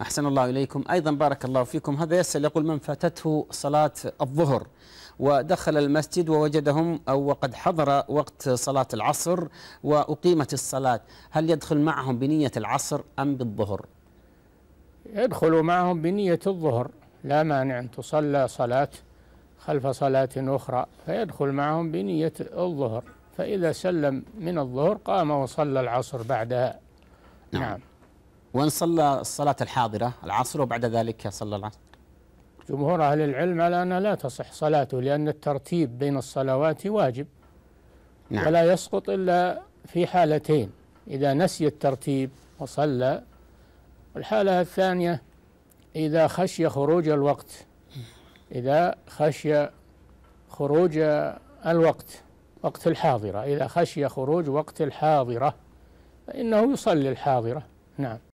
أحسن الله إليكم أيضا بارك الله فيكم هذا يسأل يقول من فاتته صلاة الظهر ودخل المسجد ووجدهم أو وقد حضر وقت صلاة العصر وأقيمت الصلاة هل يدخل معهم بنية العصر أم بالظهر يدخل معهم بنية الظهر لا مانع أن تصلى صلاة خلف صلاة أخرى فيدخل معهم بنية الظهر فإذا سلم من الظهر قام وصلى العصر بعدها نعم, نعم. وان صلى الصلاه الحاضره العصر وبعد ذلك صلى العصر جمهور اهل العلم على انها لا تصح صلاته لان الترتيب بين الصلوات واجب نعم. ولا يسقط الا في حالتين اذا نسي الترتيب وصلى والحاله الثانيه اذا خشي خروج الوقت اذا خشي خروج الوقت وقت الحاضره اذا خشي خروج وقت الحاضره فانه يصلي الحاضره نعم